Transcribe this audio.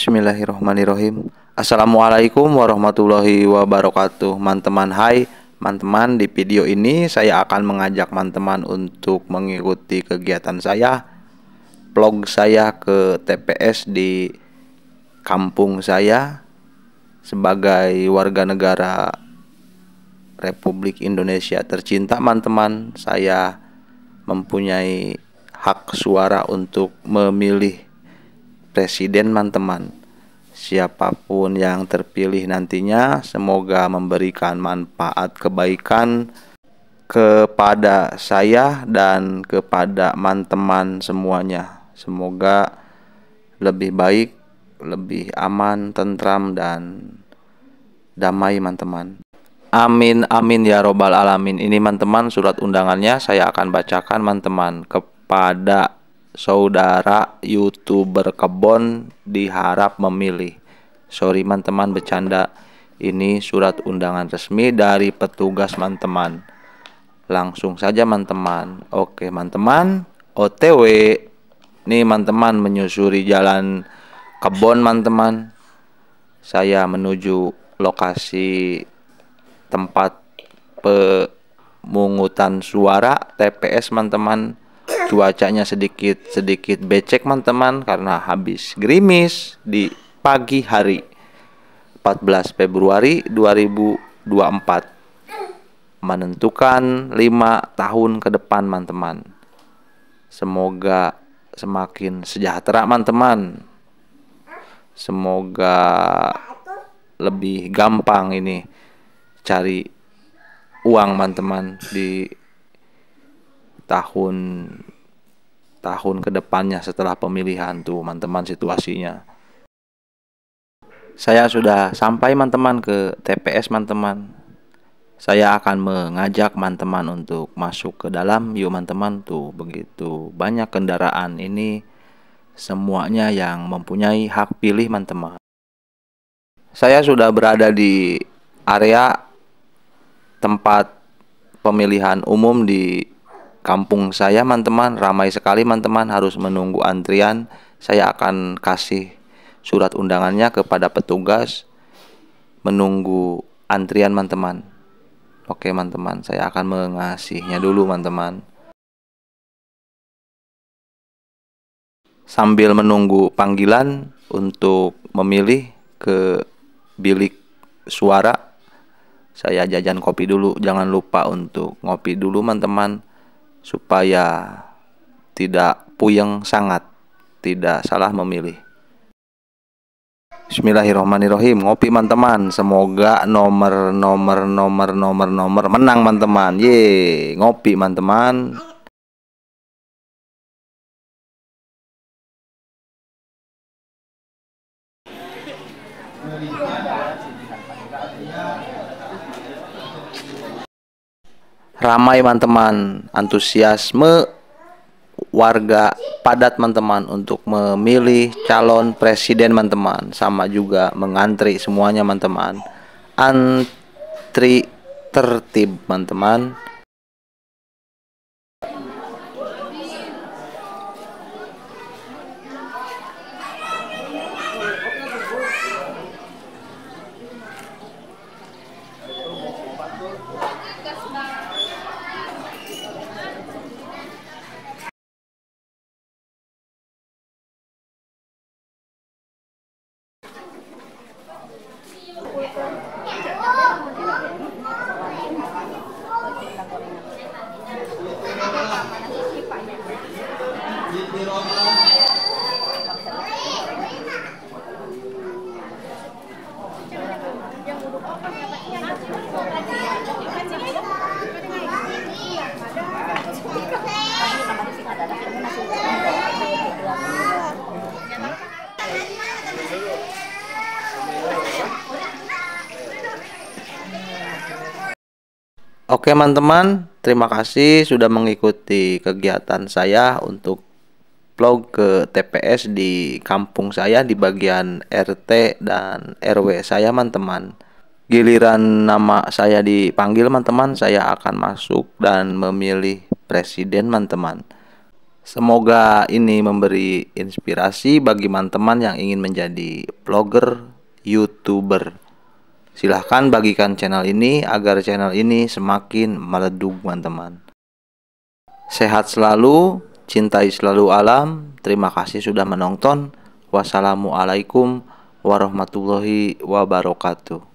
Bismillahirrahmanirrahim. Assalamualaikum warahmatullahi wabarakatuh. Manteman hai, manteman di video ini saya akan mengajak manteman untuk mengikuti kegiatan saya vlog saya ke TPS di kampung saya sebagai warga negara Republik Indonesia tercinta manteman. saya mempunyai hak suara untuk memilih presiden teman-teman. Siapapun yang terpilih nantinya, semoga memberikan manfaat kebaikan kepada saya dan kepada teman-teman semuanya. Semoga lebih baik, lebih aman, tentram, dan damai, teman-teman. Amin, amin ya robbal alamin. Ini teman-teman surat undangannya saya akan bacakan teman-teman kepada saudara youtuber kebon diharap memilih. Sorry man teman bercanda. Ini surat undangan resmi dari petugas man teman. Langsung saja man teman. Oke man teman, OTW. Nih man teman menyusuri jalan kebon man teman. Saya menuju lokasi tempat pemungutan suara TPS man teman cuacanya sedikit sedikit becek teman-teman karena habis gerimis di pagi hari 14 Februari 2024 menentukan lima tahun ke depan teman-teman. Semoga semakin sejahtera teman-teman. Semoga lebih gampang ini cari uang teman-teman di tahun tahun ke depannya setelah pemilihan tuh teman-teman situasinya. Saya sudah sampai teman-teman ke TPS teman-teman. Saya akan mengajak teman-teman untuk masuk ke dalam yuk teman-teman tuh begitu banyak kendaraan ini semuanya yang mempunyai hak pilih teman-teman. Saya sudah berada di area tempat pemilihan umum di kampung saya teman-teman ramai sekali teman-teman harus menunggu antrian saya akan kasih surat undangannya kepada petugas menunggu antrian teman-teman oke teman-teman saya akan mengasihnya dulu teman-teman sambil menunggu panggilan untuk memilih ke bilik suara saya jajan kopi dulu jangan lupa untuk ngopi dulu teman-teman supaya tidak puyeng sangat, tidak salah memilih. Bismillahirrahmanirrahim. Ngopi man teman. Semoga nomor nomor nomor nomor nomor menang man teman. Ye, ngopi man teman. Thank you. ramai teman-teman, antusiasme warga padat teman-teman untuk memilih calon presiden teman-teman, sama juga mengantri semuanya teman-teman. Antri tertib teman-teman Oke teman-teman, terima kasih sudah mengikuti kegiatan saya untuk vlog ke TPS di kampung saya di bagian RT dan RW saya teman-teman. Giliran nama saya dipanggil teman-teman, saya akan masuk dan memilih presiden teman-teman. Semoga ini memberi inspirasi bagi teman-teman yang ingin menjadi vlogger, youtuber. Silahkan bagikan channel ini agar channel ini semakin meleduk teman-teman. Sehat selalu, cintai selalu alam. Terima kasih sudah menonton. Wassalamualaikum warahmatullahi wabarakatuh.